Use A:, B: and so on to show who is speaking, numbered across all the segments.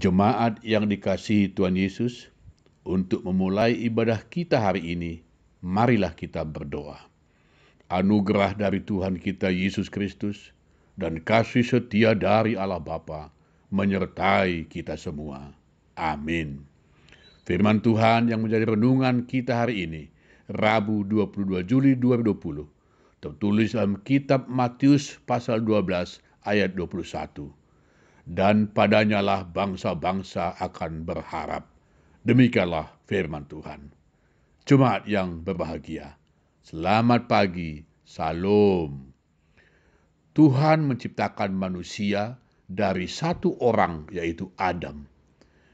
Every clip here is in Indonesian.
A: Jemaat yang dikasihi Tuhan Yesus, untuk memulai ibadah kita hari ini, marilah kita berdoa. Anugerah dari Tuhan kita Yesus Kristus dan kasih setia dari Allah Bapa menyertai kita semua. Amin. Firman Tuhan yang menjadi renungan kita hari ini, Rabu 22 Juli 2020, tertulis dalam kitab Matius pasal 12 ayat 21 dan padanyalah bangsa-bangsa akan berharap. Demikianlah firman Tuhan. Jumat yang berbahagia. Selamat pagi. Salam. Tuhan menciptakan manusia dari satu orang yaitu Adam.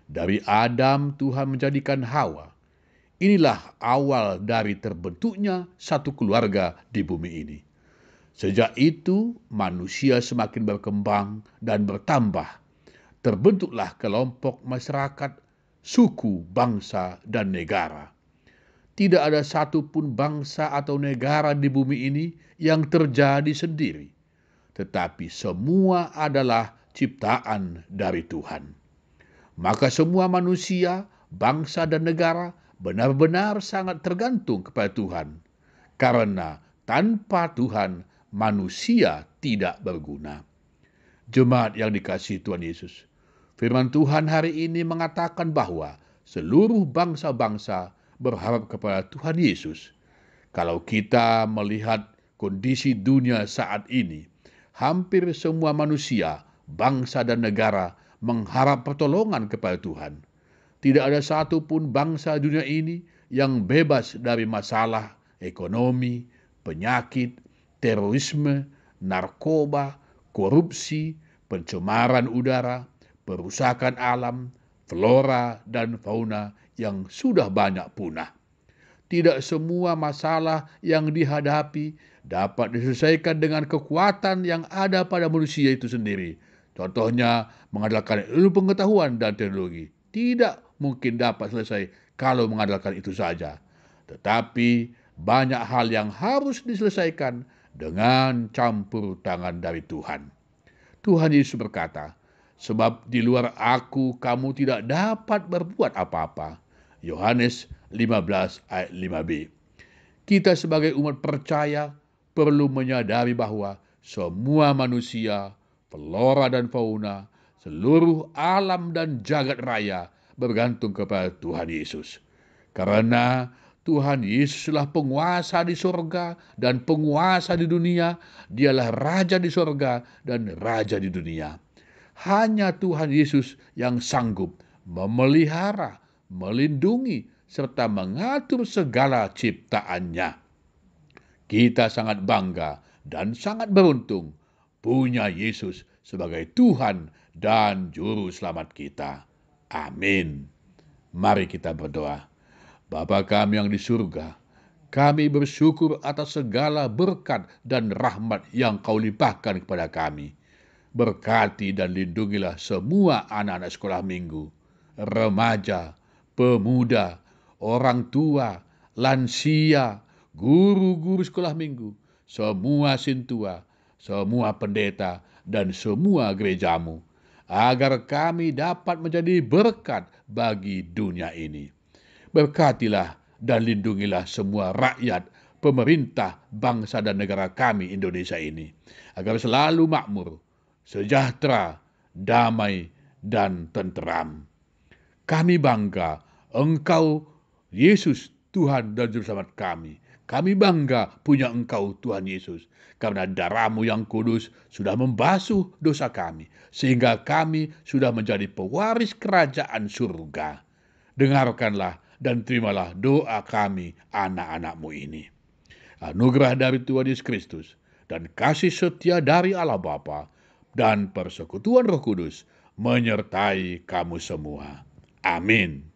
A: Dari Adam Tuhan menjadikan Hawa. Inilah awal dari terbentuknya satu keluarga di bumi ini. Sejak itu, manusia semakin berkembang dan bertambah. Terbentuklah kelompok masyarakat, suku, bangsa, dan negara. Tidak ada satupun bangsa atau negara di bumi ini yang terjadi sendiri, tetapi semua adalah ciptaan dari Tuhan. Maka, semua manusia, bangsa, dan negara benar-benar sangat tergantung kepada Tuhan, karena tanpa Tuhan manusia tidak berguna. Jemaat yang dikasih Tuhan Yesus, firman Tuhan hari ini mengatakan bahwa seluruh bangsa-bangsa berharap kepada Tuhan Yesus. Kalau kita melihat kondisi dunia saat ini, hampir semua manusia, bangsa dan negara mengharap pertolongan kepada Tuhan. Tidak ada satupun bangsa dunia ini yang bebas dari masalah ekonomi, penyakit, terorisme, narkoba, korupsi, pencemaran udara, perusakan alam, flora dan fauna yang sudah banyak punah. Tidak semua masalah yang dihadapi dapat diselesaikan dengan kekuatan yang ada pada manusia itu sendiri. Contohnya, mengandalkan ilmu pengetahuan dan teknologi. Tidak mungkin dapat selesai kalau mengandalkan itu saja. Tetapi, banyak hal yang harus diselesaikan dengan campur tangan dari Tuhan. Tuhan Yesus berkata, "Sebab di luar aku kamu tidak dapat berbuat apa-apa." Yohanes 15 ayat 5b. Kita sebagai umat percaya perlu menyadari bahwa semua manusia, flora dan fauna, seluruh alam dan jagat raya bergantung kepada Tuhan Yesus. Karena Tuhan Yesuslah penguasa di sorga dan penguasa di dunia. Dialah Raja di sorga dan Raja di dunia. Hanya Tuhan Yesus yang sanggup memelihara, melindungi, serta mengatur segala ciptaannya. Kita sangat bangga dan sangat beruntung punya Yesus sebagai Tuhan dan Juru Selamat kita. Amin. Mari kita berdoa. Bapa kami yang di surga, kami bersyukur atas segala berkat dan rahmat yang kau limpahkan kepada kami. Berkati dan lindungilah semua anak-anak sekolah minggu, remaja, pemuda, orang tua, lansia, guru-guru sekolah minggu, semua sintua, semua pendeta, dan semua gerejamu, agar kami dapat menjadi berkat bagi dunia ini berkatilah dan lindungilah semua rakyat, pemerintah, bangsa dan negara kami Indonesia ini. Agar selalu makmur, sejahtera, damai, dan tenteram. Kami bangga Engkau Yesus Tuhan dan Juru Selamat kami. Kami bangga punya Engkau Tuhan Yesus, karena darahmu yang kudus sudah membasuh dosa kami, sehingga kami sudah menjadi pewaris kerajaan surga. Dengarkanlah dan terimalah doa kami anak-anakmu ini. Anugerah dari Tuhan Yesus Kristus dan kasih setia dari Allah Bapa dan persekutuan Roh Kudus menyertai kamu semua. Amin.